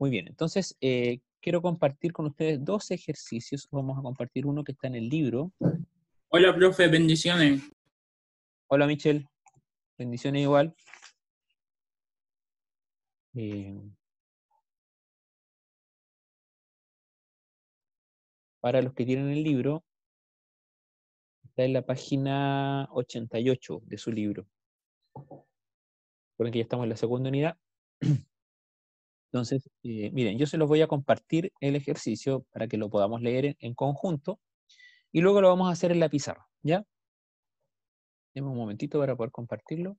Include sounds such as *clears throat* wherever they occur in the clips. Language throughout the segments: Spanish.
Muy bien, entonces eh, quiero compartir con ustedes dos ejercicios. Vamos a compartir uno que está en el libro. Hola, profe, bendiciones. Hola, Michelle. Bendiciones igual. Eh, para los que tienen el libro, está en la página 88 de su libro. Recuerden que ya estamos en la segunda unidad. *clears throat* Entonces, eh, miren, yo se los voy a compartir el ejercicio para que lo podamos leer en, conjunto y luego lo vamos a hacer en la pizarra, ¿ya? Demos un momentito para poder compartirlo.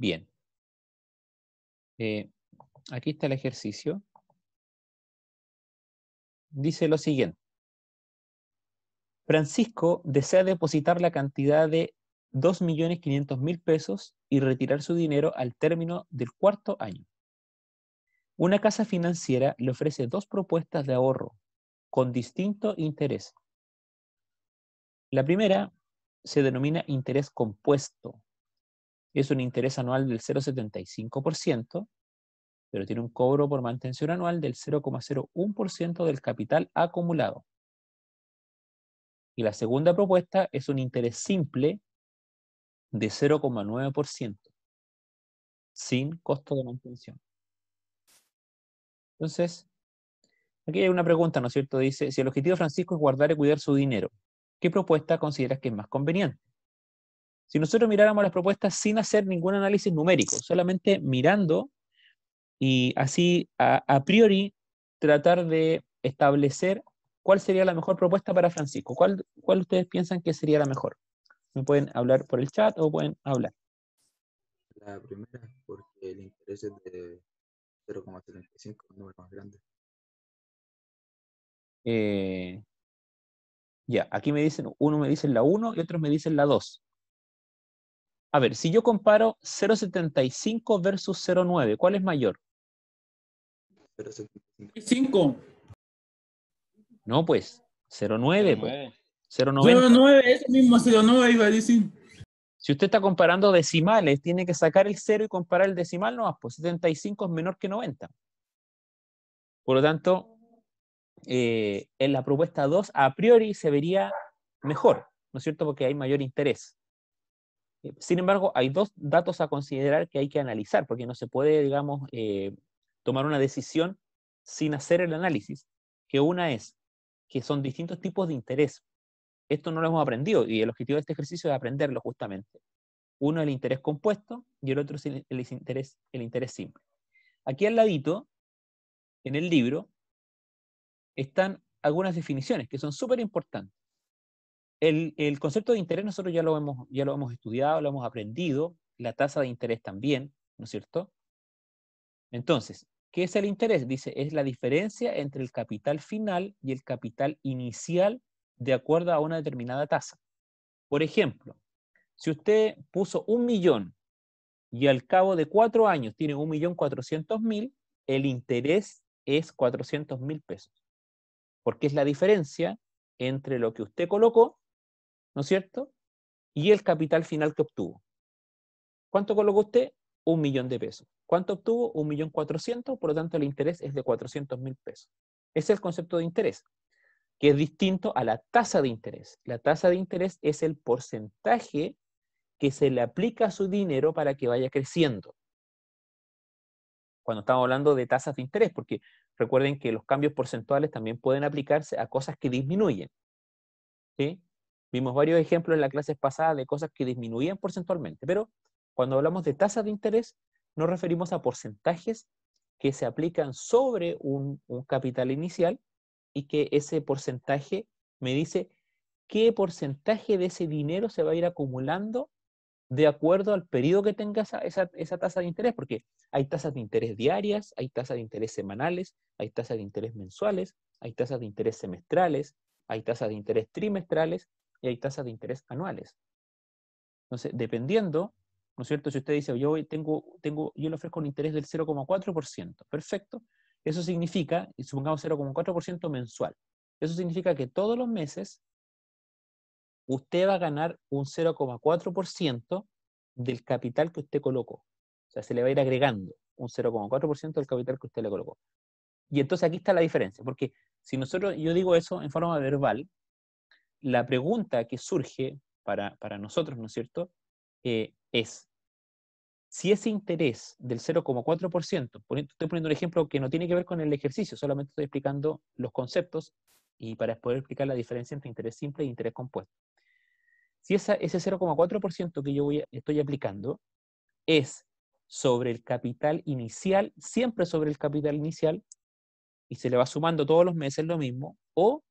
Bien. Eh, aquí está el ejercicio. Dice lo siguiente. Francisco desea depositar la cantidad de 2.500.000 pesos y retirar su dinero al término del cuarto año. Una casa financiera le ofrece dos propuestas de ahorro con distinto interés. La primera se denomina interés compuesto es un interés anual del 0,75%, pero tiene un cobro por mantención anual del 0,01% del capital acumulado. Y la segunda propuesta es un interés simple de 0,9%, sin costo de mantención. Entonces, aquí hay una pregunta, ¿no es cierto? Dice, si el objetivo de Francisco es guardar y cuidar su dinero, ¿qué propuesta consideras que es más conveniente? si nosotros miráramos las propuestas sin hacer ningún análisis numérico, solamente mirando y así a, priori tratar de establecer cuál sería la mejor propuesta para Francisco, cuál, cuál ustedes piensan que sería la mejor. Me pueden hablar por el chat o pueden hablar. La primera porque el interés es de 0,75, un número más grande. Eh, ya, aquí me dicen, uno me dice la 1 y otros me dicen la 2. A ver, si yo comparo 0.75 versus 0.9, ¿cuál es mayor? 0.75. No, pues, 0.9. Pues. 0.9, eso mismo, 0.9 iba a decir. Si usted está comparando decimales, tiene que sacar el 0 y comparar el decimal no, pues 75 es menor que 90. Por lo tanto, eh, en la propuesta 2, a priori se vería mejor, ¿no es cierto? Porque hay mayor interés. Eh, sin embargo, hay dos datos a considerar que hay que analizar, porque no se puede, digamos, eh, tomar una decisión sin hacer el análisis, que una es que son distintos tipos de interés. Esto no lo hemos aprendido y el objetivo de este ejercicio es aprenderlo justamente. Uno es el interés compuesto y el otro es interés, el interés simple. Aquí al ladito, en el libro, están algunas definiciones que son súper importantes. El, concepto de interés nosotros ya lo, hemos, ya lo hemos estudiado, lo hemos aprendido, la tasa de interés también, ¿no es cierto? Entonces, ¿qué es el interés? Dice, es la diferencia entre el capital final y el capital inicial de acuerdo a una determinada tasa. Por ejemplo, si usted puso un millón y al cabo de cuatro años tiene un millón cuatrocientos mil, el interés es cuatrocientos mil pesos, porque es la diferencia entre lo que usted colocó ¿no es cierto? Y el capital final que obtuvo. ¿Cuánto colocó usted? Un millón de pesos. ¿Cuánto obtuvo? Un millón cuatrocientos, por lo tanto el interés es de cuatrocientos mil pesos. Ese es el concepto de interés, que es distinto a la tasa de interés. La tasa de interés es el porcentaje que se le aplica a su dinero para que vaya creciendo. Cuando estamos hablando de tasas de interés, porque recuerden que los cambios porcentuales también pueden aplicarse a cosas que disminuyen. ¿sí? Vimos varios ejemplos en las clases pasadas de cosas que disminuían porcentualmente, pero cuando hablamos de tasas de interés, nos referimos a porcentajes que se aplican sobre un, capital inicial y que ese porcentaje me dice qué porcentaje de ese dinero se va a ir acumulando de acuerdo al periodo que tenga esa, esa, tasa de interés, porque hay tasas de interés diarias, hay tasas de interés semanales, hay tasas de interés mensuales, hay tasas de interés semestrales, hay tasas de interés trimestrales, y hay tasas de interés anuales. Entonces, dependiendo, ¿no es cierto? Si usted dice, yo, tengo, tengo, yo le ofrezco un interés del 0,4%, perfecto. Eso significa, y supongamos 0,4% mensual. Eso significa que todos los meses usted va a ganar un 0,4% del capital que usted colocó. O sea, se le va a ir agregando un 0,4% del capital que usted le colocó. Y entonces aquí está la diferencia, porque si nosotros, yo digo eso en forma verbal, la pregunta que surge para, nosotros, ¿no es cierto?, eh, es si ese interés del 0,4%, estoy poniendo un ejemplo que no tiene que ver con el ejercicio, solamente estoy explicando los conceptos y para poder explicar la diferencia entre interés simple e interés compuesto. Si esa, ese 0,4% que yo estoy aplicando es sobre el capital inicial, siempre sobre el capital inicial, y se le va sumando todos los meses lo mismo, o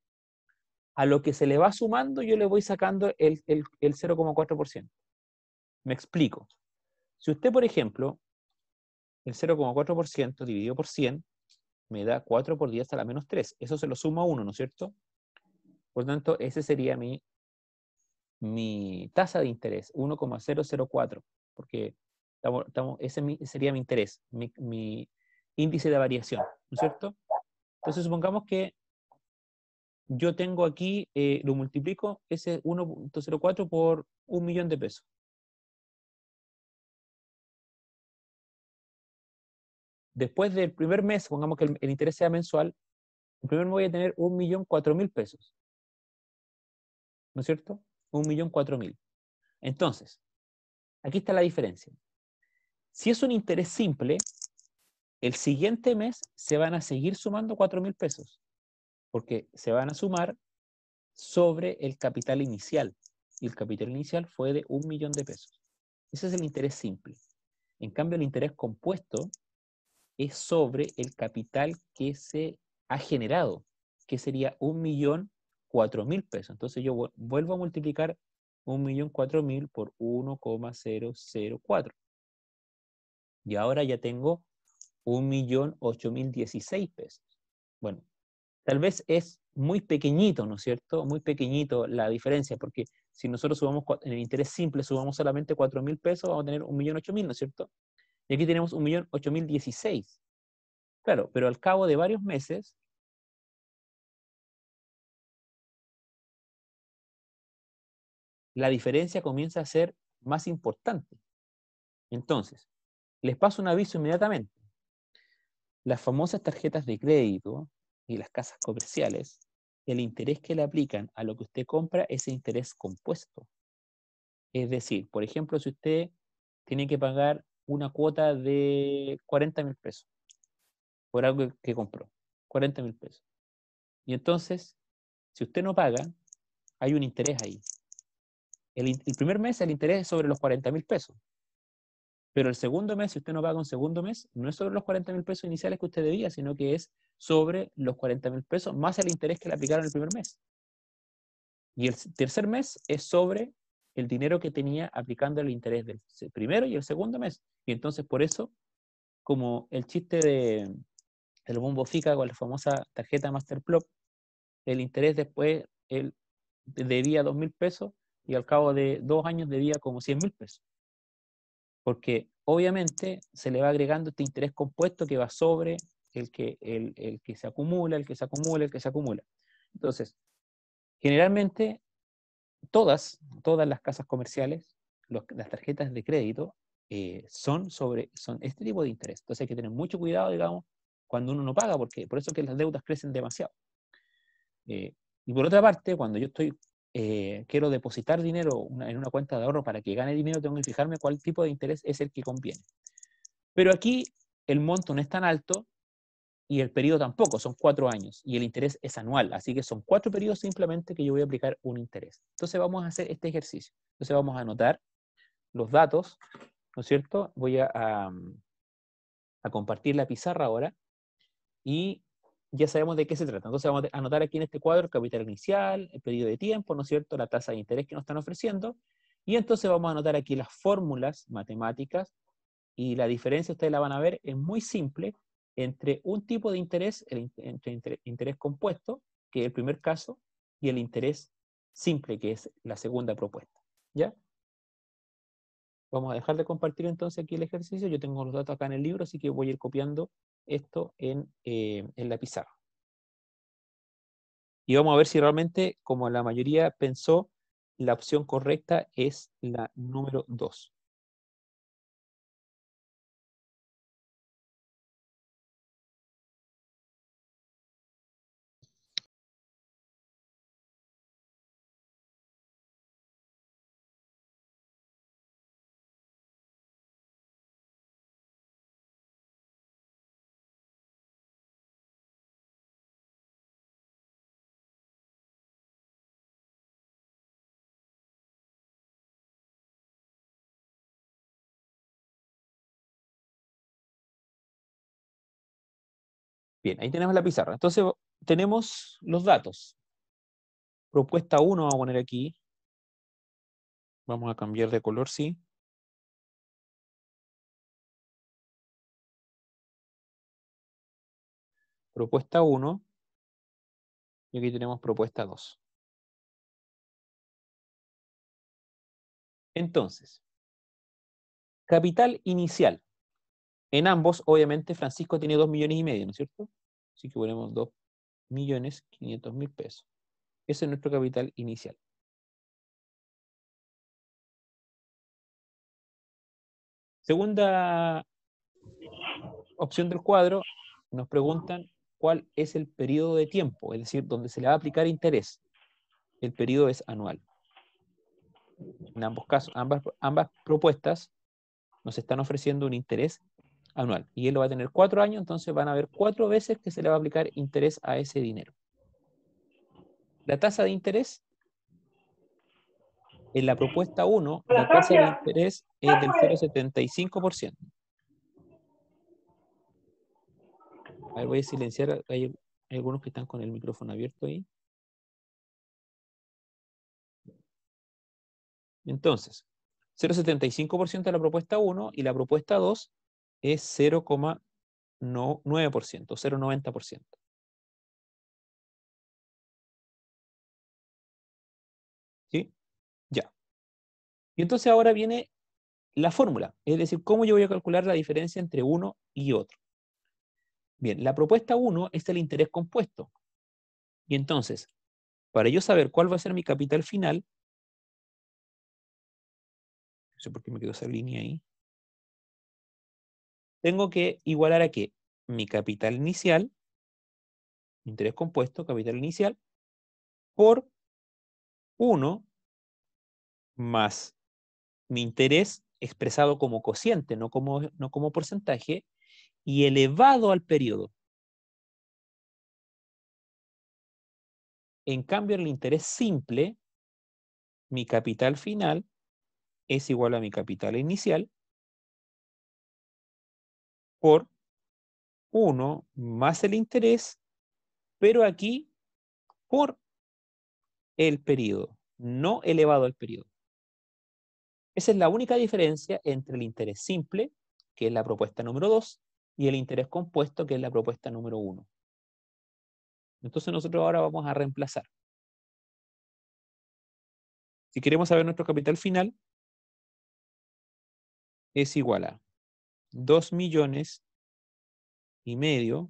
a lo que se le va sumando yo le voy sacando el, 0,4%. Me explico. Si usted, por ejemplo, el 0,4% dividido por 100 me da 4 por 10 a la menos 3. Eso se lo suma a 1, ¿no es cierto? Por tanto, ese sería mi, mi tasa de interés, 1,004, porque ese sería mi interés, mi, mi índice de variación, ¿no es cierto? Entonces supongamos que yo tengo aquí, eh, lo multiplico, ese 1.04 por un millón de pesos. Después del primer mes, pongamos que el, el interés sea mensual, el primer mes voy a tener un millón cuatro mil pesos. ¿No es cierto? Un millón cuatro mil. Entonces, aquí está la diferencia. Si es un interés simple, el siguiente mes se van a seguir sumando cuatro mil pesos porque se van a sumar sobre el capital inicial. Y el capital inicial fue de un millón de pesos. Ese es el interés simple. En cambio, el interés compuesto es sobre el capital que se ha generado, que sería un millón cuatro mil pesos. Entonces yo vuelvo a multiplicar un millón cuatro mil por 1,004. Y ahora ya tengo un millón ocho mil dieciséis pesos. Bueno, Tal vez es muy pequeñito, ¿no es cierto? Muy pequeñito la diferencia, porque si nosotros subamos en el interés simple, subamos solamente 4 mil pesos, vamos a tener 1.800.000, ¿no es cierto? Y aquí tenemos 1.8016. Claro, pero al cabo de varios meses, la diferencia comienza a ser más importante. Entonces, les paso un aviso inmediatamente. Las famosas tarjetas de crédito y las casas comerciales, el interés que le aplican a lo que usted compra es el interés compuesto. Es decir, por ejemplo, si usted tiene que pagar una cuota de 40 mil pesos por algo que compró, 40 mil pesos. Y entonces, si usted no paga, hay un interés ahí. El, primer mes el interés es sobre los 40 mil pesos, pero el segundo mes, si usted no paga un segundo mes, no es sobre los 40 mil pesos iniciales que usted debía, sino que es sobre los 40 mil pesos más el interés que le aplicaron el primer mes. Y el tercer mes es sobre el dinero que tenía aplicando el interés del primero y el segundo mes. Y entonces por eso, como el chiste de, del Bombo Fica con la famosa tarjeta Masterplot, el interés después él debía 2.000 mil pesos y al cabo de dos años debía como 100 mil pesos porque obviamente se le va agregando este interés compuesto que va sobre el que, el, que se acumula, el que se acumula, el que se acumula. Entonces, generalmente todas, todas las casas comerciales, las tarjetas de crédito, eh, son sobre son este tipo de interés. Entonces hay que tener mucho cuidado, digamos, cuando uno no paga, porque por eso que las deudas crecen demasiado. Eh, y por otra parte, cuando yo estoy eh, quiero depositar dinero en una cuenta de ahorro para que gane dinero, tengo que fijarme cuál tipo de interés es el que conviene. Pero aquí el monto no es tan alto y el periodo tampoco, son cuatro años y el interés es anual, así que son cuatro periodos simplemente que yo voy a aplicar un interés. Entonces vamos a hacer este ejercicio. Entonces vamos a anotar los datos, ¿no es cierto? Voy a, a compartir la pizarra ahora y ya sabemos de qué se trata. Entonces vamos a anotar aquí en este cuadro el capital inicial, el pedido de tiempo, ¿no es cierto?, la tasa de interés que nos están ofreciendo, y entonces vamos a anotar aquí las fórmulas matemáticas, y la diferencia, ustedes la van a ver, es muy simple, entre un tipo de interés, el entre interés, interés compuesto, que es el primer caso, y el interés simple, que es la segunda propuesta. ¿Ya? Vamos a dejar de compartir entonces aquí el ejercicio. Yo tengo los datos acá en el libro, así que voy a ir copiando esto en, eh, en la pizarra. Y vamos a ver si realmente, como la mayoría pensó, la opción correcta es la número 2. Bien, ahí tenemos la pizarra. Entonces, tenemos los datos. Propuesta 1 vamos a poner aquí. Vamos a cambiar de color, sí. Propuesta 1. Y aquí tenemos propuesta 2. Entonces, capital inicial. En ambos, obviamente, Francisco tiene 2 millones y medio, ¿no es cierto? Así que ponemos 2.500.000 pesos. Ese es nuestro capital inicial. Segunda opción del cuadro, nos preguntan cuál es el periodo de tiempo, es decir, donde se le va a aplicar interés. El periodo es anual. En ambos casos, ambas, ambas propuestas nos están ofreciendo un interés anual. Y él lo va a tener cuatro años, entonces van a haber cuatro veces que se le va a aplicar interés a ese dinero. La tasa de interés, en la propuesta 1, la tasa de interés es del 0,75%. A voy a silenciar, hay algunos que están con el micrófono abierto ahí. Entonces, 0,75% de la propuesta 1 y la propuesta 2 es 0,9%, 0,90%. ¿Sí? Ya. Y entonces ahora viene la fórmula, es decir, cómo yo voy a calcular la diferencia entre uno y otro. Bien, la propuesta 1 es el interés compuesto. Y entonces, para yo saber cuál va a ser mi capital final, no sé por qué me quedó esa línea ahí tengo que igualar a qué? Mi capital inicial, interés compuesto, capital inicial, por 1 más mi interés expresado como cociente, no como, no como porcentaje, y elevado al periodo. En cambio, el interés simple, mi capital final, es igual a mi capital inicial, por 1 más el interés, pero aquí por el periodo, no elevado al periodo. Esa es la única diferencia entre el interés simple, que es la propuesta número 2, y el interés compuesto, que es la propuesta número 1. Entonces nosotros ahora vamos a reemplazar. Si queremos saber nuestro capital final, es igual a 2 millones y medio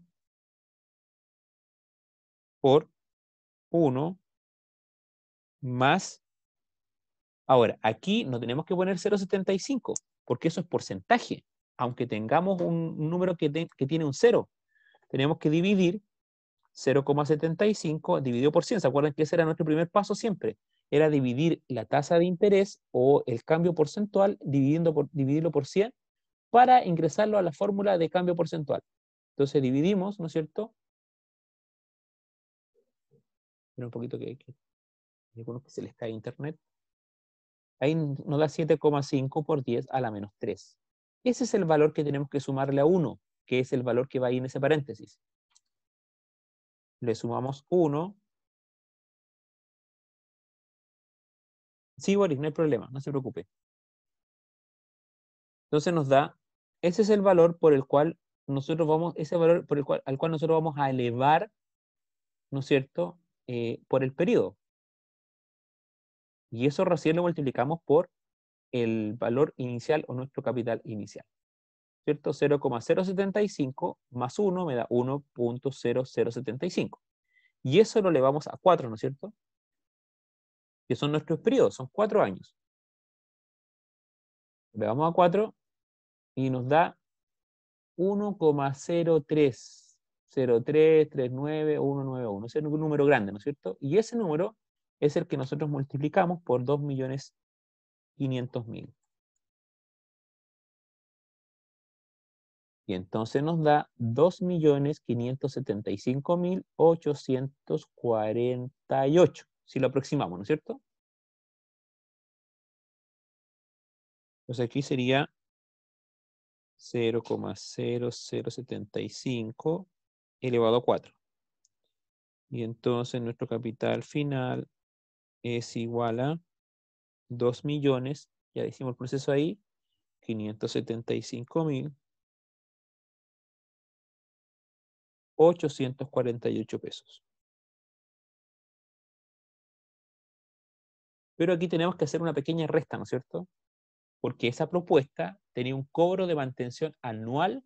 por 1 más... Ahora, aquí no tenemos que poner 0,75, porque eso es porcentaje, aunque tengamos un número que, tiene un 0. Tenemos que dividir 0,75 dividido por 100. ¿Se acuerdan que ese era nuestro primer paso siempre? Era dividir la tasa de interés o el cambio porcentual dividiendo dividirlo por 100 para ingresarlo a la fórmula de cambio porcentual. Entonces dividimos, ¿no es cierto? Pero un poquito que, que, que se les internet. Ahí nos da 7,5 por 10 a la menos 3. Ese es el valor que tenemos que sumarle a 1, que es el valor que va ahí en ese paréntesis. Le sumamos 1. Sí, Boris, no hay problema, no se preocupe. Entonces nos da ese es el valor por el cual nosotros vamos, ese valor por el cual, al cual nosotros vamos a elevar, ¿no es cierto?, eh, por el periodo. Y eso recién lo multiplicamos por el valor inicial o nuestro capital inicial. ¿Cierto? 0,075 más 1 me da 1.0075. Y eso lo elevamos a 4, ¿no es cierto? Que son nuestros periodos, son 4 años. vamos a 4 y nos da 1,03. 03, Ese es un número grande, ¿no es cierto? Y ese número es el que nosotros multiplicamos por 2.500.000. Y entonces nos da 2.575.848, si lo aproximamos, ¿no es cierto? Entonces aquí sería 0,0075 elevado a 4. Y entonces nuestro capital final es igual a 2 millones, ya hicimos el proceso ahí, 575 mil 848 pesos. Pero aquí tenemos que hacer una pequeña resta, ¿no es cierto? porque esa propuesta tenía un cobro de mantención anual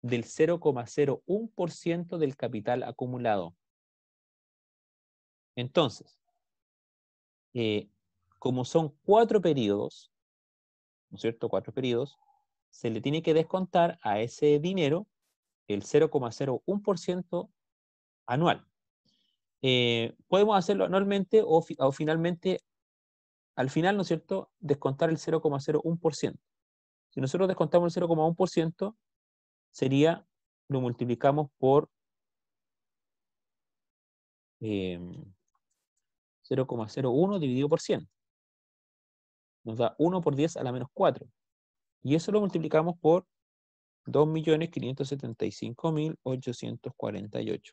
del 0,01% del capital acumulado. Entonces, eh, como son cuatro periodos, ¿no es cierto? Cuatro periodos, se le tiene que descontar a ese dinero el 0,01% anual. Eh, podemos hacerlo anualmente o, o finalmente al final, ¿no es cierto?, descontar el 0,01%. Si nosotros descontamos el 0,1%, sería, lo multiplicamos por 0,01 eh, dividido por 100. Nos da 1 por 10 a la menos 4. Y eso lo multiplicamos por 2.575.848.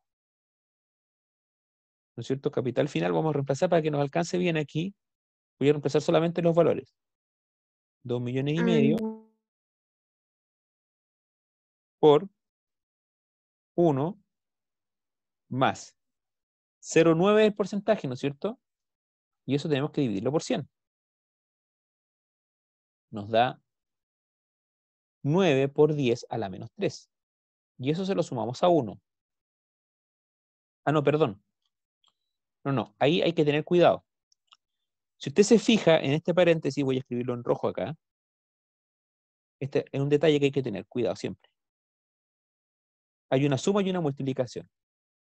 ¿no es cierto? Capital final vamos a reemplazar para que nos alcance bien aquí. Voy a reemplazar solamente los valores. 2 millones y medio mm. por 1 más 0,9 el porcentaje, ¿no es cierto? Y eso tenemos que dividirlo por 100. Nos da 9 por 10 a la menos 3. Y eso se lo sumamos a 1. Ah, no, perdón. No, no, ahí hay que tener cuidado. Si usted se fija en este paréntesis, voy a escribirlo en rojo acá. Este es un detalle que hay que tener cuidado siempre. Hay una suma y una multiplicación.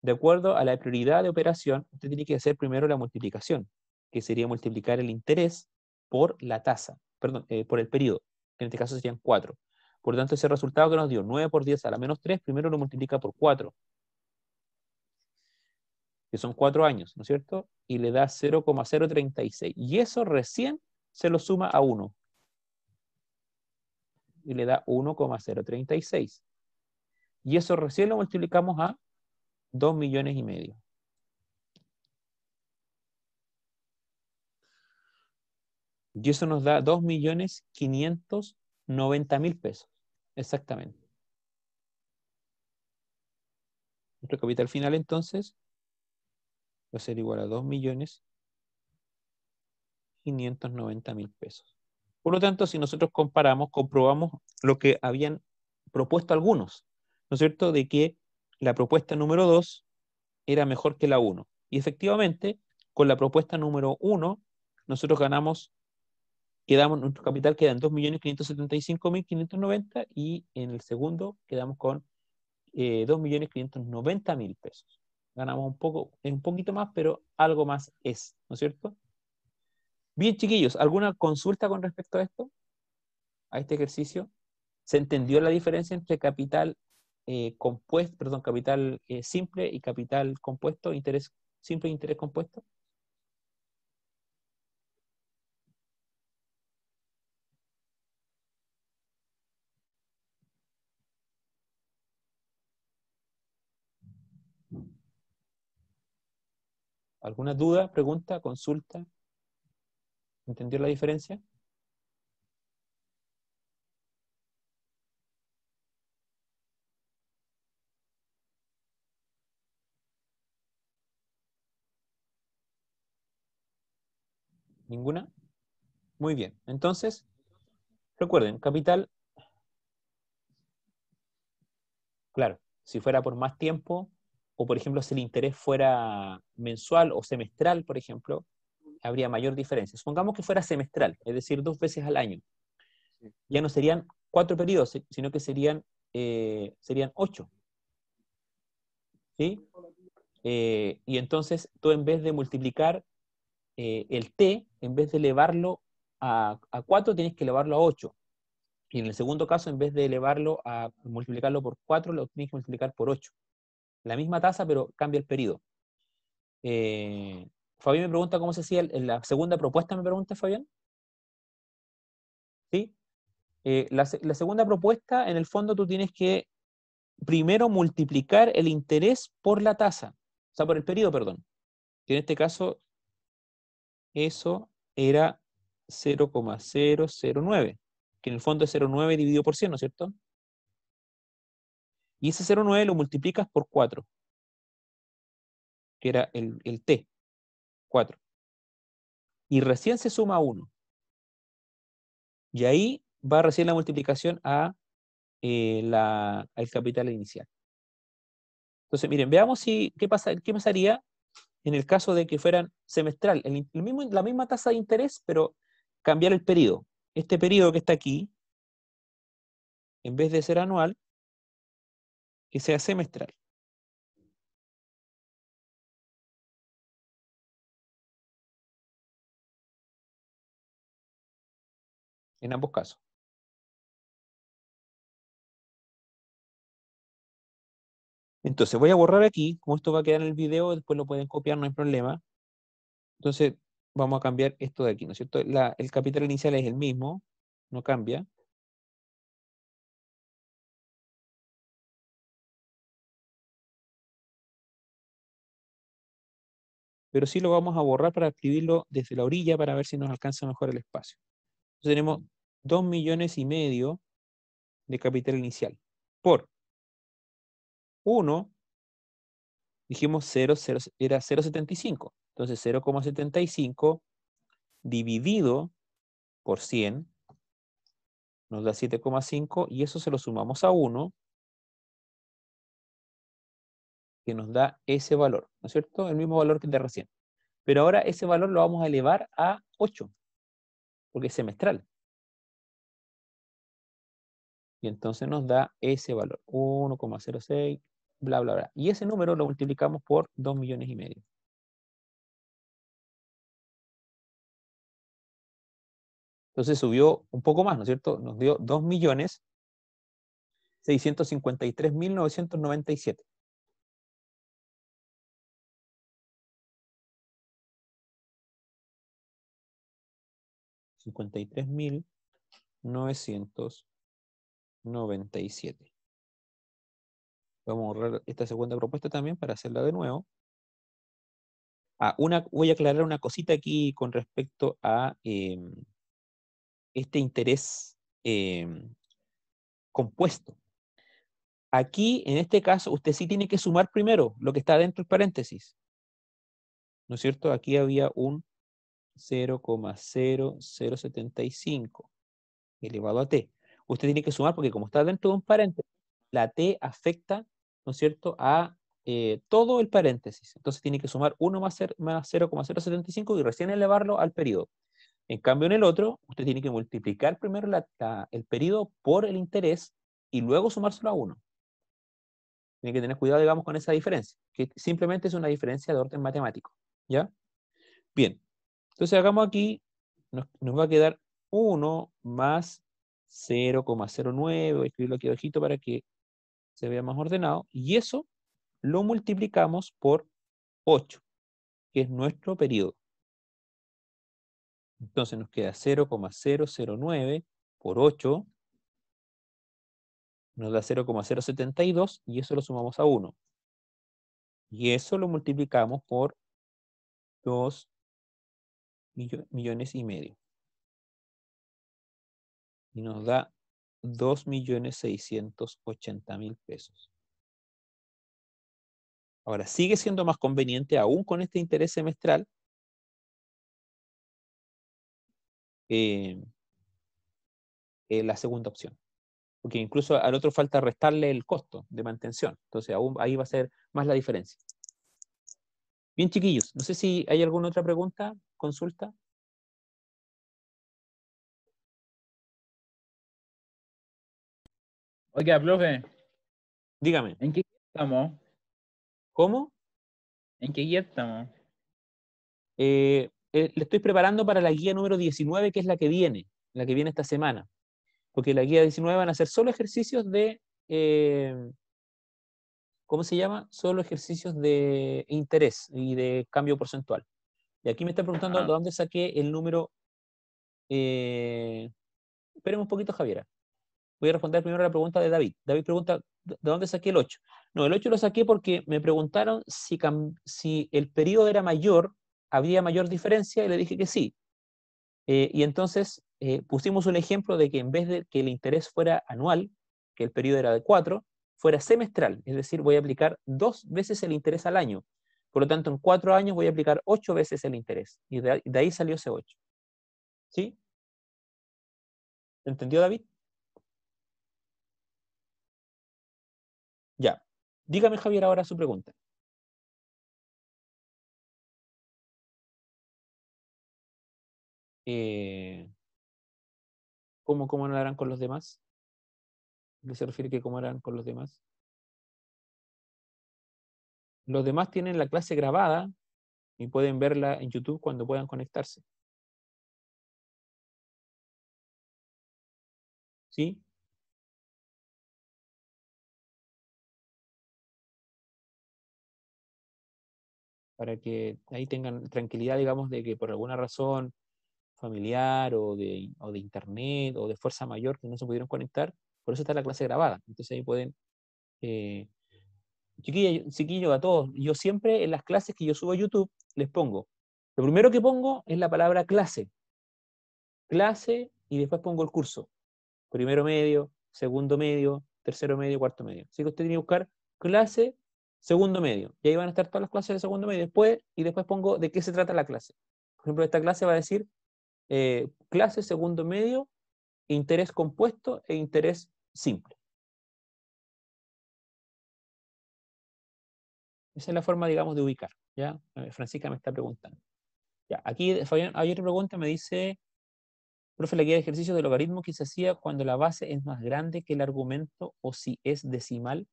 De acuerdo a la prioridad de operación, usted tiene que hacer primero la multiplicación, que sería multiplicar el interés por la tasa, perdón, eh, por el periodo, en este caso serían 4. Por lo tanto, ese resultado que nos dio 9 por 10 a la menos 3, primero lo multiplica por 4 que son cuatro años, ¿no es cierto? Y le da 0,036. Y eso recién se lo suma a 1. Y le da 1,036. Y eso recién lo multiplicamos a 2 millones y medio. Y eso nos da 2 millones 590 mil pesos. Exactamente. Nuestro capital final entonces va a ser igual a 2.590.000 pesos. Por lo tanto, si nosotros comparamos, comprobamos lo que habían propuesto algunos, ¿no es cierto?, de que la propuesta número 2 era mejor que la 1. Y efectivamente, con la propuesta número 1, nosotros ganamos, quedamos, nuestro capital queda en 2.575.590 y en el segundo quedamos con 2.590.000 eh, pesos ganamos un poco, un poquito más, pero algo más es, ¿no es cierto? Bien, chiquillos, ¿alguna consulta con respecto a esto? A este ejercicio. ¿Se entendió la diferencia entre capital eh, compuesto, perdón, capital eh, simple y capital compuesto, interés simple e interés compuesto? ¿Alguna duda, pregunta, consulta? ¿Entendió la diferencia? ¿Ninguna? Muy bien. Entonces, recuerden, capital, claro, si fuera por más tiempo, o por ejemplo si el interés fuera mensual o semestral, por ejemplo, habría mayor diferencia. Supongamos que fuera semestral, es decir, dos veces al año. Ya no serían cuatro periodos, sino que serían, eh, serían ocho. ¿Sí? Eh, y entonces tú en vez de multiplicar eh, el t, en vez de elevarlo a, cuatro, tienes que elevarlo a ocho. Y en el segundo caso, en vez de elevarlo a multiplicarlo por cuatro, lo tienes que multiplicar por ocho la misma tasa, pero cambia el periodo. Eh, Fabián me pregunta cómo se hacía en la segunda propuesta, me pregunta Fabián. ¿Sí? Eh, la, segunda propuesta, en el fondo tú tienes que primero multiplicar el interés por la tasa, o sea, por el periodo, perdón. y en este caso, eso era 0,009, que en el fondo es 0,9 dividido por 100, ¿no es cierto? Y ese 0,9 lo multiplicas por 4, que era el, T, 4. Y recién se suma 1. Y ahí va recién la multiplicación a, eh, la, al capital inicial. Entonces, miren, veamos si, qué, pasa, qué pasaría en el caso de que fueran semestral. la misma tasa de interés, pero cambiar el periodo. Este periodo que está aquí, en vez de ser anual, que sea semestral. En ambos casos. Entonces voy a borrar aquí, como esto va a quedar en el video, después lo pueden copiar, no hay problema. Entonces vamos a cambiar esto de aquí, ¿no es cierto? el capital inicial es el mismo, no cambia. pero sí lo vamos a borrar para escribirlo desde la orilla para ver si nos alcanza mejor el espacio. Entonces tenemos 2 millones y medio de capital inicial por 1, dijimos 0, 0 era 0,75. Entonces 0,75 dividido por 100 nos da 7,5 y eso se lo sumamos a 1 que nos da ese valor, ¿no es cierto? El mismo valor que el de recién. Pero ahora ese valor lo vamos a elevar a 8, porque es semestral. Y entonces nos da ese valor, 1,06, bla, bla, bla. Y ese número lo multiplicamos por 2 millones y medio. Entonces subió un poco más, ¿no es cierto? Nos dio 2 millones 653.997. 53.997. Vamos a borrar esta segunda propuesta también para hacerla de nuevo. Ah, una, voy a aclarar una cosita aquí con respecto a em, este interés em, compuesto. Aquí, en este caso, usted sí tiene que sumar primero lo que está dentro del paréntesis. ¿No es cierto? Aquí había un 0,0075 elevado a t. Usted tiene que sumar porque como está dentro de un paréntesis, la t afecta, ¿no es cierto?, a eh, todo el paréntesis. Entonces tiene que sumar 1 más 0,075 y recién elevarlo al periodo. En cambio, en el otro, usted tiene que multiplicar primero la, el periodo por el interés y luego sumárselo a 1. Tiene que tener cuidado, digamos, con esa diferencia, que simplemente es una diferencia de orden matemático. ¿Ya? Bien. Entonces hagamos aquí, nos, va a quedar 1 más 0,09, voy a escribirlo aquí abajito para que se vea más ordenado, y eso lo multiplicamos por 8, que es nuestro periodo. Entonces nos queda 0,009 por 8, nos da 0,072 y eso lo sumamos a 1. Y eso lo multiplicamos por 2 millones y medio. Y nos da 2.680.000 pesos. Ahora, sigue siendo más conveniente aún con este interés semestral eh, la segunda opción. Porque incluso al otro falta restarle el costo de mantención. Entonces, aún ahí va a ser más la diferencia. Bien, chiquillos, no sé si hay alguna otra pregunta consulta? Oiga, profe. Dígame. ¿En qué estamos? ¿Cómo? ¿En qué guía estamos? Eh, eh, le estoy preparando para la guía número 19, que es la que viene, la que viene esta semana. Porque la guía 19 van a ser solo ejercicios de, eh, ¿cómo se llama? Solo ejercicios de interés y de cambio porcentual. Y aquí me están preguntando de dónde saqué el número. Eh, esperemos un poquito, Javiera. Voy a responder primero la pregunta de David. David pregunta, ¿de dónde saqué el 8? No, el 8 lo saqué porque me preguntaron si, si el periodo era mayor, había mayor diferencia, y le dije que sí. Eh, y entonces eh, pusimos un ejemplo de que en vez de que el interés fuera anual, que el periodo era de 4, fuera semestral, es decir, voy a aplicar dos veces el interés al año, por lo tanto, en cuatro años voy a aplicar ocho veces el interés. Y de, ahí salió ese ocho. ¿Sí? ¿Entendió, David? Ya. Dígame, Javier, ahora su pregunta. Eh, ¿cómo, ¿Cómo no harán con los demás? ¿Qué se refiere que cómo harán con los demás? Los demás tienen la clase grabada y pueden verla en YouTube cuando puedan conectarse. ¿Sí? Para que ahí tengan tranquilidad, digamos, de que por alguna razón familiar o de, o de internet o de fuerza mayor que no se pudieron conectar, por eso está la clase grabada. Entonces ahí pueden eh, chiquillos, chiquillo, a todos, yo siempre en las clases que yo subo a YouTube les pongo, lo primero que pongo es la palabra clase. Clase y después pongo el curso. Primero medio, segundo medio, tercero medio, cuarto medio. Así que usted tiene que buscar clase, segundo medio. Y ahí van a estar todas las clases de segundo medio. Después, y después pongo de qué se trata la clase. Por ejemplo, esta clase va a decir eh, clase, segundo medio, interés compuesto e interés simple. Esa es la forma, digamos, de ubicar. ¿ya? Eh, Francisca me está preguntando. aquí hay otra pregunta, me dice, profe, la guía de ejercicios de logaritmo que se hacía cuando la base es más grande que el argumento o si es decimal.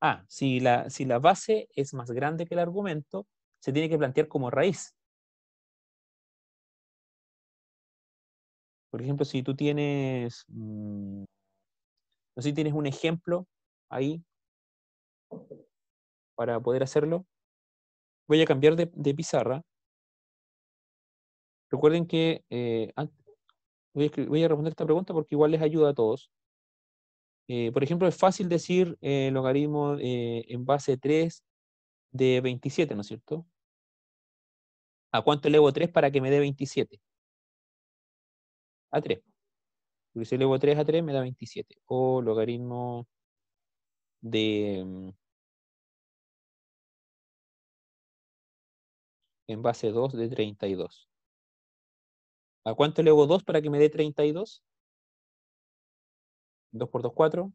Ah, si la, si la base es más grande que el argumento, se tiene que plantear como raíz. Por ejemplo, si tú tienes, mm, no sé si tienes un ejemplo ahí, para poder hacerlo, voy a cambiar de, pizarra. Recuerden que eh, voy, a, responder esta pregunta porque igual les ayuda a todos. Eh, por ejemplo, es fácil decir eh, logaritmo en base 3 de 27, ¿no es cierto? ¿A cuánto elevo 3 para que me dé 27? A 3. Porque si elevo 3 a 3 me da 27. O logaritmo de mm, en base 2 de 32. ¿A cuánto hago 2 para que me dé 32? 2 por 2, 4.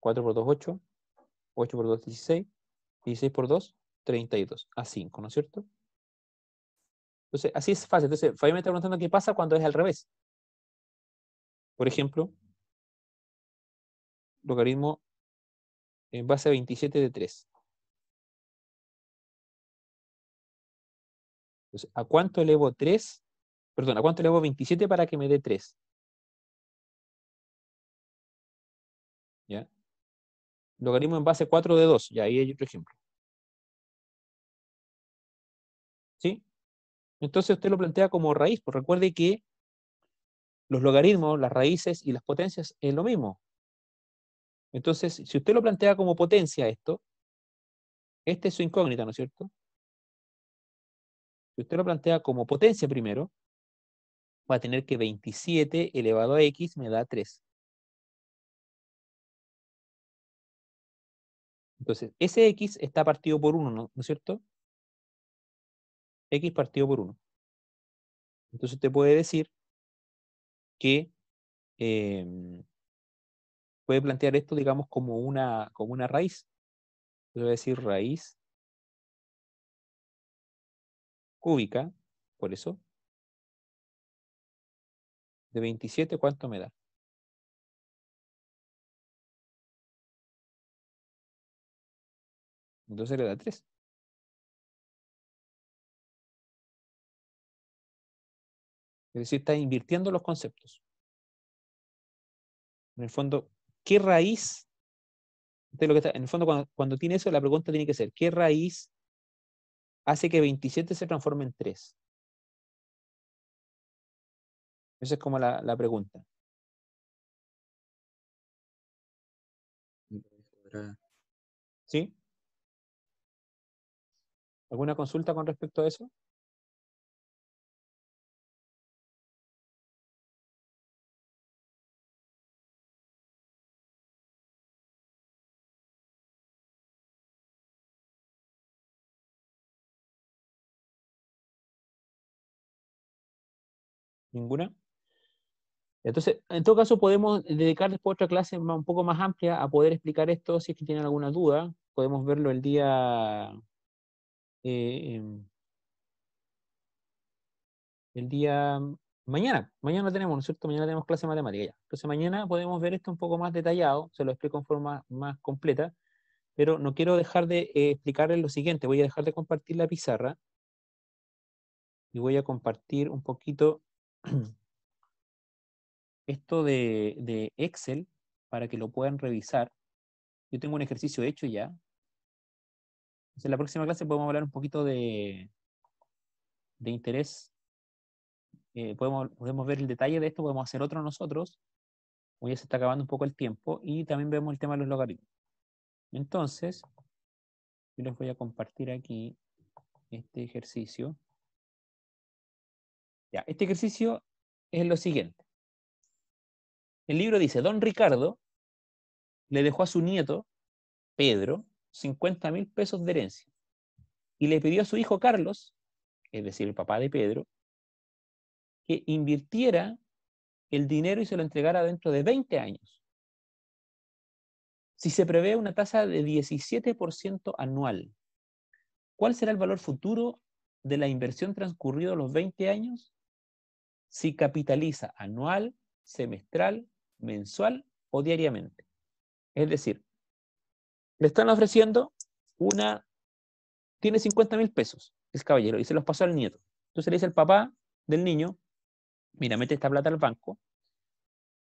4 por 2, 8. 8 por 2, 16. 16 por 2, 32. A 5, ¿no es cierto? Entonces, así es fácil. Entonces, Fabián me está preguntando qué pasa cuando es al revés. Por ejemplo, logaritmo en base a 27 de 3. Entonces, ¿a cuánto elevo 3? Perdón, ¿a cuánto elevo 27 para que me dé 3? ¿Ya? Logaritmo en base 4 de 2. Ya, ahí hay otro ejemplo. ¿Sí? Entonces usted lo plantea como raíz, pues recuerde que los logaritmos, las raíces y las potencias es lo mismo. Entonces, si usted lo plantea como potencia esto, este es su incógnita, ¿no es cierto? Si usted lo plantea como potencia primero, va a tener que 27 elevado a x me da 3. Entonces, ese x está partido por 1, ¿no? es cierto? x partido por 1. Entonces usted puede decir que em, puede plantear esto, digamos, como una, como una raíz. Le voy a decir raíz cúbica, por eso, de 27, ¿cuánto me da? Entonces le da 3. Es decir, está invirtiendo los conceptos. En el fondo, ¿qué raíz? De lo que está, en el fondo, cuando, cuando tiene eso, la pregunta tiene que ser, ¿qué raíz hace que 27 se transforme en 3. Esa es como la, la pregunta. ¿Sí? ¿Alguna consulta con respecto a eso? ninguna. Entonces, en todo caso, podemos dedicar después otra clase un poco más amplia a poder explicar esto si es que tienen alguna duda. Podemos verlo el día... Eh, em, el día... Mañana, mañana tenemos, ¿no cierto? Mañana tenemos clase de matemática ya. Entonces mañana podemos ver esto un poco más detallado, se lo explico en forma más completa, pero no quiero dejar de eh, explicarles lo siguiente. Voy a dejar de compartir la pizarra y voy a compartir un poquito *clears throat* Esto de, Excel, para que lo puedan revisar, yo tengo un ejercicio hecho ya. En la próxima clase podemos hablar un poquito de, de interés. Eh, podemos, podemos ver el detalle de esto, podemos hacer otro nosotros. Hoy ya se está acabando un poco el tiempo. Y también vemos el tema de los logaritmos. Entonces, yo les voy a compartir aquí este ejercicio este ejercicio es lo siguiente. El libro dice, don Ricardo le dejó a su nieto, Pedro, 50 mil pesos de herencia y le pidió a su hijo Carlos, es decir, el papá de Pedro, que invirtiera el dinero y se lo entregara dentro de 20 años. Si se prevé una tasa de 17% anual, ¿cuál será el valor futuro de la inversión transcurrido los 20 años? si capitaliza anual, semestral, mensual o diariamente. Es decir, le están ofreciendo una... Tiene 50 mil pesos es caballero y se los pasó al nieto. Entonces le dice el papá del niño, mira, mete esta plata al banco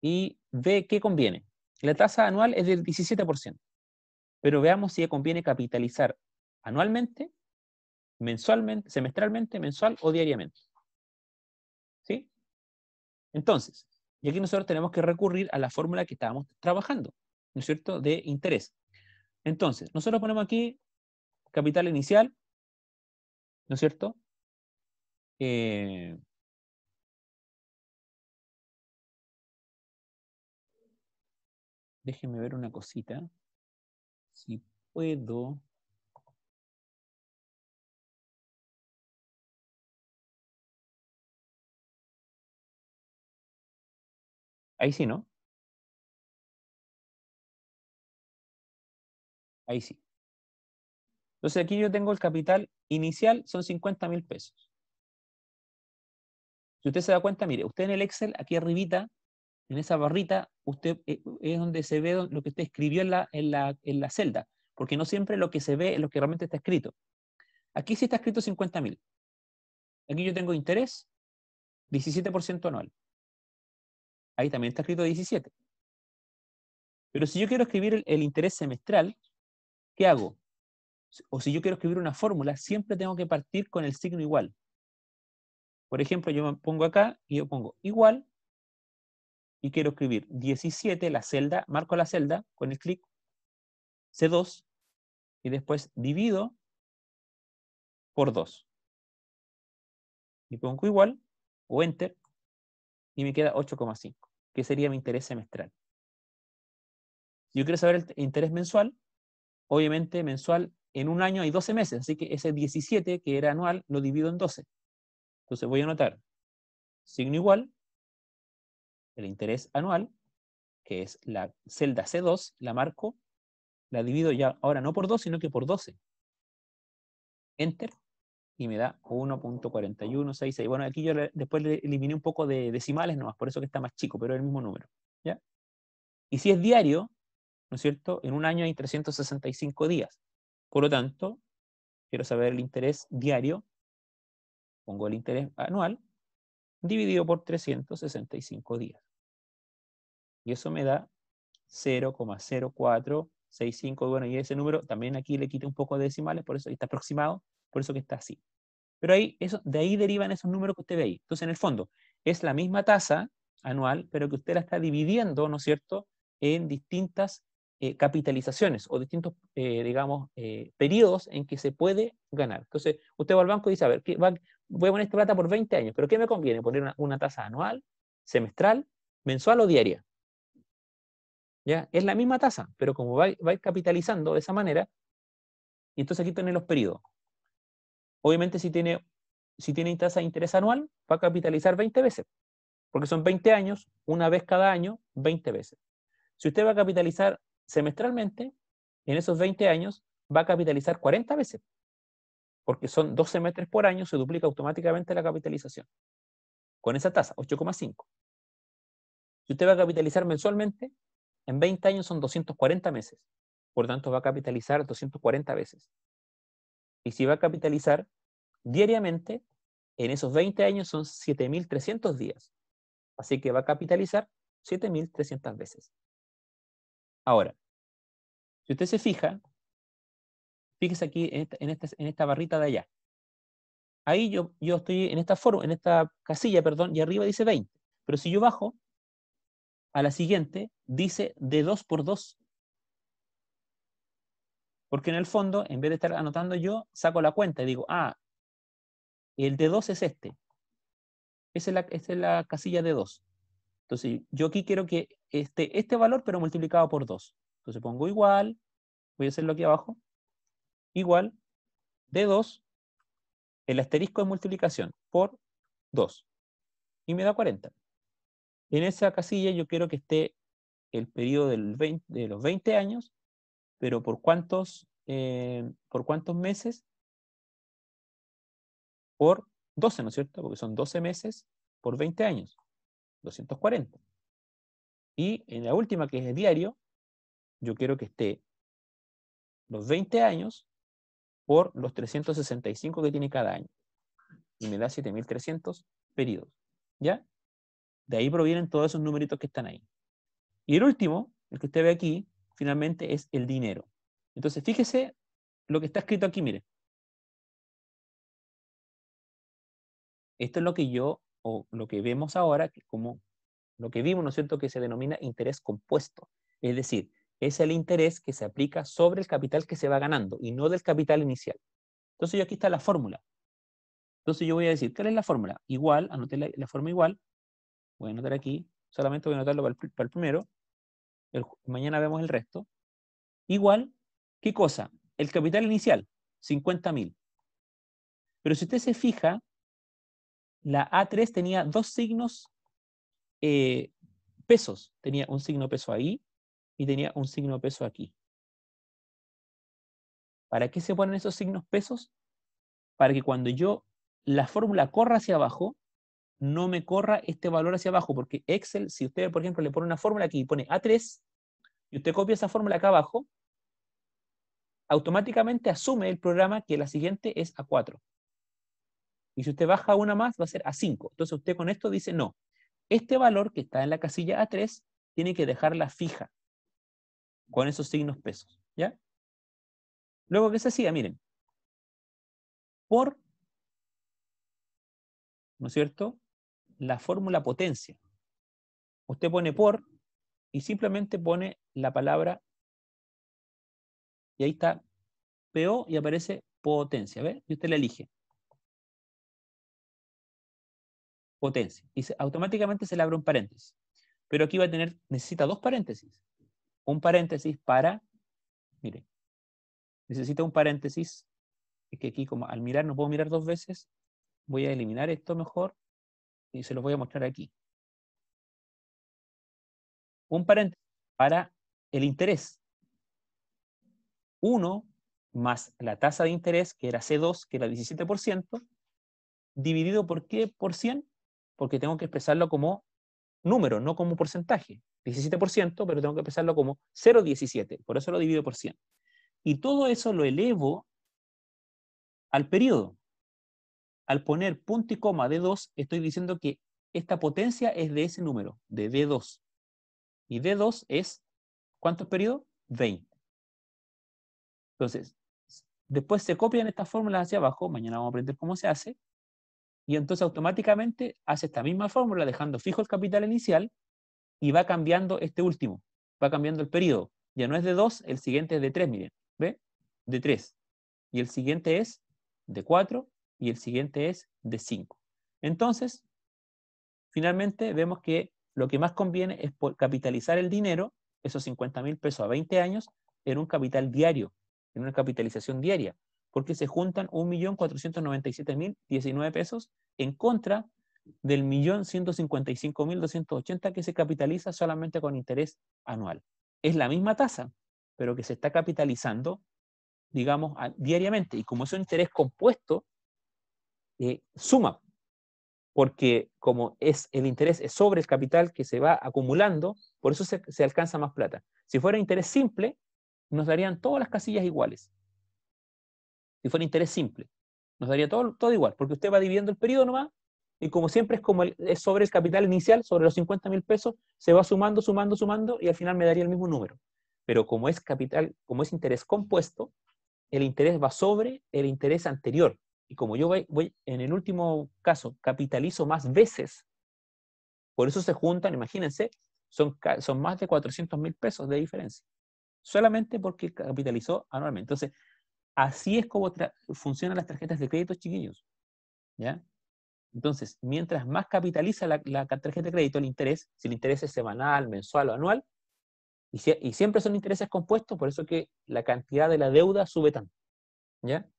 y ve qué conviene. La tasa anual es del 17%, pero veamos si conviene capitalizar anualmente, mensualmente, semestralmente, mensual o diariamente. ¿sí? Entonces, y aquí nosotros tenemos que recurrir a la fórmula que estábamos trabajando, ¿no es cierto?, de interés. Entonces, nosotros ponemos aquí capital inicial, ¿no es cierto? Eh, déjenme ver una cosita. Si puedo. Ahí sí, ¿no? Ahí sí. Entonces aquí yo tengo el capital inicial, son 50 mil pesos. Si usted se da cuenta, mire, usted en el Excel, aquí arribita, en esa barrita, usted eh, es donde se ve lo que usted escribió en la, en la celda, porque no siempre lo que se ve es lo que realmente está escrito. Aquí sí está escrito 50 mil. Aquí yo tengo interés, 17% anual ahí también está escrito 17. Pero si yo quiero escribir el, interés semestral, ¿qué hago? O si yo quiero escribir una fórmula, siempre tengo que partir con el signo igual. Por ejemplo, yo me pongo acá y yo pongo igual y quiero escribir 17, la celda, marco la celda con el clic C2 y después divido por 2. Y pongo igual o enter y me queda 8,5 que sería mi interés semestral. Si yo quiero saber el interés mensual, obviamente mensual en un año hay 12 meses, así que ese 17 que era anual lo divido en 12. Entonces voy a anotar signo igual, el interés anual, que es la celda C2, la marco, la divido ya ahora no por 2, sino que por 12. Enter y me da 1.4166. Bueno, aquí yo después le eliminé un poco de decimales nomás, por eso que está más chico, pero es el mismo número. ¿ya? Y si es diario, ¿no es cierto? En un año hay 365 días. Por lo tanto, quiero saber el interés diario, pongo el interés anual, dividido por 365 días. Y eso me da 0,0465. Bueno, y ese número también aquí le quite un poco de decimales, por eso está aproximado, por eso que está así. Pero ahí, eso, de ahí derivan esos números que usted ve ahí. Entonces, en el fondo, es la misma tasa anual, pero que usted la está dividiendo, ¿no es cierto?, en distintas eh, capitalizaciones o distintos, eh, digamos, eh, periodos en que se puede ganar. Entonces, usted va al banco y dice, a ver, voy a poner esta plata por 20 años, pero ¿qué me conviene? ¿Poner una, tasa anual, semestral, mensual o diaria? ¿Ya? Es la misma tasa, pero como va, a ir capitalizando de esa manera, y entonces aquí tienen los periodos obviamente si tiene, si tasa de interés anual, va a capitalizar 20 veces, porque son 20 años, una vez cada año, 20 veces. Si usted va a capitalizar semestralmente, en esos 20 años va a capitalizar 40 veces, porque son dos semestres por año, se duplica automáticamente la capitalización, con esa tasa, 8,5. Si usted va a capitalizar mensualmente, en 20 años son 240 meses, por tanto va a capitalizar 240 veces y si va a capitalizar diariamente, en esos 20 años son 7.300 días. Así que va a capitalizar 7.300 veces. Ahora, si usted se fija, fíjese aquí en esta, en esta, barrita de allá. Ahí yo, yo estoy en esta forma, en esta casilla, perdón, y arriba dice 20. Pero si yo bajo a la siguiente, dice de 2 por 2. Porque en el fondo, en vez de estar anotando yo, saco la cuenta y digo, ah, el de 2 es este. Esa es la, es la casilla de 2. Entonces, yo aquí quiero que esté este valor, pero multiplicado por 2. Entonces pongo igual, voy a hacerlo aquí abajo, igual, de 2, el asterisco de multiplicación, por 2. Y me da 40. En esa casilla yo quiero que esté el periodo del de los 20 años pero ¿por cuántos, eh, ¿por cuántos meses? Por 12, ¿no es cierto? Porque son 12 meses por 20 años, 240. Y en la última, que es el diario, yo quiero que esté los 20 años por los 365 que tiene cada año. Y me da 7.300 periodos. ¿Ya? De ahí provienen todos esos numeritos que están ahí. Y el último, el que usted ve aquí, finalmente es el dinero. Entonces, fíjese lo que está escrito aquí, mire. Esto es lo que yo, o lo que vemos ahora, que como lo que vimos, ¿no es cierto?, que se denomina interés compuesto. Es decir, es el interés que se aplica sobre el capital que se va ganando y no del capital inicial. Entonces, yo aquí está la fórmula. Entonces, yo voy a decir, ¿cuál es la fórmula? Igual, anoté la, fórmula forma igual. Voy a anotar aquí, solamente voy a anotarlo para el primero mañana vemos el resto, igual, ¿qué cosa? El capital inicial, 50.000. Pero si usted se fija, la A3 tenía dos signos eh, pesos. Tenía un signo peso ahí y tenía un signo peso aquí. ¿Para qué se ponen esos signos pesos? Para que cuando yo la fórmula corra hacia abajo, no me corra este valor hacia abajo, porque Excel, si usted, por ejemplo, le pone una fórmula aquí y pone A3, y usted copia esa fórmula acá abajo, automáticamente asume el programa que la siguiente es A4. Y si usted baja una más, va a ser A5. Entonces usted con esto dice, no, este valor que está en la casilla A3, tiene que dejarla fija, con esos signos pesos, ¿ya? Luego, ¿qué se hacía? Miren, por, ¿no es cierto? la fórmula potencia. Usted pone por y simplemente pone la palabra y ahí está PO y aparece potencia. ¿Ve? Y usted la elige. Potencia. Y automáticamente se le abre un paréntesis. Pero aquí va a tener, necesita dos paréntesis. Un paréntesis para, mire, necesita un paréntesis, es que aquí como al mirar no puedo mirar dos veces, voy a eliminar esto mejor, y se los voy a mostrar aquí. Un paréntesis para el interés. 1 más la tasa de interés, que era C2, que era 17%, dividido por qué por 100, porque tengo que expresarlo como número, no como porcentaje. 17%, pero tengo que expresarlo como 0,17, por eso lo divido por 100. Y todo eso lo elevo al periodo al poner punto y coma de 2 estoy diciendo que esta potencia es de ese número, de D2. Y D2 es, ¿cuántos periodo? 20. Entonces, después se copian estas fórmulas hacia abajo, mañana vamos a aprender cómo se hace, y entonces automáticamente hace esta misma fórmula, dejando fijo el capital inicial, y va cambiando este último, va cambiando el periodo. Ya no es de 2, el siguiente es de 3, miren, ¿ve? De 3. Y el siguiente es de 4, y el siguiente es de 5. Entonces, finalmente vemos que lo que más conviene es capitalizar el dinero, esos 50 mil pesos a 20 años, en un capital diario, en una capitalización diaria, porque se juntan 1.497.019 pesos en contra del 1.155.280 que se capitaliza solamente con interés anual. Es la misma tasa, pero que se está capitalizando, digamos, diariamente. Y como es un interés compuesto, eh, suma, porque como es el interés es sobre el capital que se va acumulando, por eso se, alcanza más plata. Si fuera interés simple, nos darían todas las casillas iguales. Si fuera interés simple, nos daría todo, todo igual, porque usted va dividiendo el periodo nomás, y como siempre es como es sobre el capital inicial, sobre los 50 mil pesos, se va sumando, sumando, sumando, y al final me daría el mismo número. Pero como es capital, como es interés compuesto, el interés va sobre el interés anterior, y como yo voy, en el último caso, capitalizo más veces, por eso se juntan, imagínense, son, son más de 400 mil pesos de diferencia, solamente porque capitalizó anualmente. Entonces, así es como funcionan las tarjetas de crédito, chiquillos. ¿Ya? Entonces, mientras más capitaliza la, tarjeta de crédito el interés, si el interés es semanal, mensual o anual, y, y siempre son intereses compuestos, por eso que la cantidad de la deuda sube tanto. ¿Ya?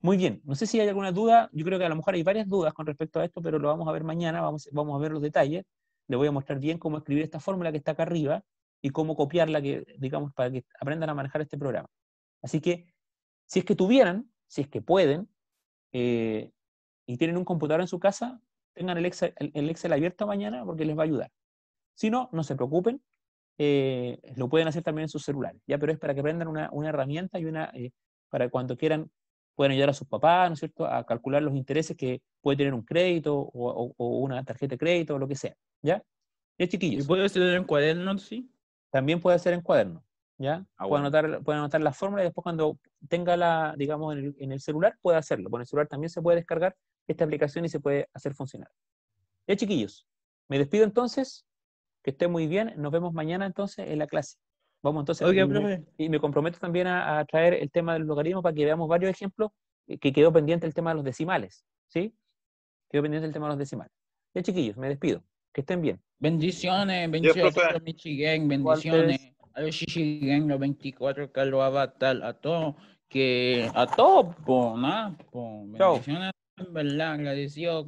Muy bien, no sé si hay alguna duda, yo creo que a lo mejor hay varias dudas con respecto a esto, pero lo vamos a ver mañana, vamos, vamos a ver los detalles. Le voy a mostrar bien cómo escribir esta fórmula que está acá arriba y cómo copiarla, que, digamos, para que aprendan a manejar este programa. Así que, si es que tuvieran, si es que pueden, eh, y tienen un computador en su casa, tengan el Excel, abierto mañana porque les va a ayudar. Si no, no se preocupen, eh, lo pueden hacer también en sus celulares, ya, pero es para que aprendan una, una herramienta y una, eh, para cuando quieran pueden ayudar a sus papás, ¿no es cierto?, a calcular los intereses que puede tener un crédito o, una tarjeta de crédito o lo que sea, ¿ya? ¿Ya, chiquillos. ¿Y puede ser en cuaderno, sí? También puede ser en cuaderno, ¿ya? Ah, pueden puede, anotar, la fórmula y después cuando tenga la, digamos, en el, celular puede hacerlo. Con el celular también se puede descargar esta aplicación y se puede hacer funcionar. Ya, chiquillos, me despido entonces. Que estén muy bien. Nos vemos mañana entonces en la clase. Vamos entonces. y, Me, comprometo también a, traer el tema del logaritmo para que veamos varios ejemplos eh, que quedó pendiente el tema de los decimales. ¿Sí? Quedó pendiente el tema de los decimales. Ya, chiquillos, me despido. Que estén bien. Bendiciones, bendiciones a Michigan, bendiciones a los Michigan, los 24 Carlos Abatal. a todos, que a todos, ¿no? bendiciones, verdad,